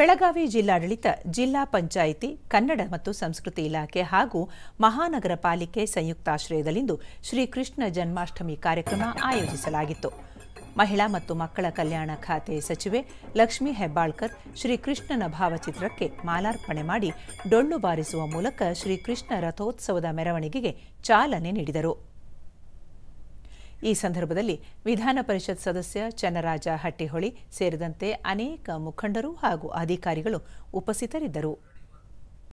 ಬೆಳಗಾವಿ ಜಿಲ್ಲಾಡಳಿತ ಜಿಲ್ಲಾ ಪಂಚಾಯಿತಿ ಕನ್ನಡ ಮತ್ತು ಸಂಸ್ಕೃತಿ ಇಲಾಖೆ ಹಾಗೂ ಮಹಾನಗರ ಪಾಲಿಕೆ ಸಂಯುಕ್ತಾಶ್ರಯದಲ್ಲಿಂದು ಶ್ರೀಕೃಷ್ಣ ಜನ್ಮಾಷ್ಟಮಿ ಕಾರ್ಯಕ್ರಮ ಆಯೋಜಿಸಲಾಗಿತ್ತು ಮಹಿಳಾ ಮತ್ತು ಮಕ್ಕಳ ಕಲ್ಯಾಣ ಖಾತೆ ಸಚಿವೆ ಲಕ್ಷ್ಮೀ ಹೆಬ್ಬಾಳ್ಕರ್ ಶ್ರೀಕೃಷ್ಣನ ಭಾವಚಿತ್ರಕ್ಕೆ ಮಾಲಾರ್ಪಣೆ ಮಾಡಿ ಡೊಳ್ಳು ಬಾರಿಸುವ ಮೂಲಕ ಶ್ರೀಕೃಷ್ಣ ರಥೋತ್ಸವದ ಮೆರವಣಿಗೆಗೆ ಚಾಲನೆ ನೀಡಿದರು ಈ ಸಂದರ್ಭದಲ್ಲಿ ವಿಧಾನ ಪರಿಷತ್ ಸದಸ್ಯ ಚನ್ನರಾಜ ಹಟ್ಟಿಹೊಳಿ ಸೇರಿದಂತೆ ಅನೇಕ ಮುಖಂಡರು ಹಾಗೂ ಅಧಿಕಾರಿಗಳು ಉಪಸ್ಥಿತರಿದ್ದರು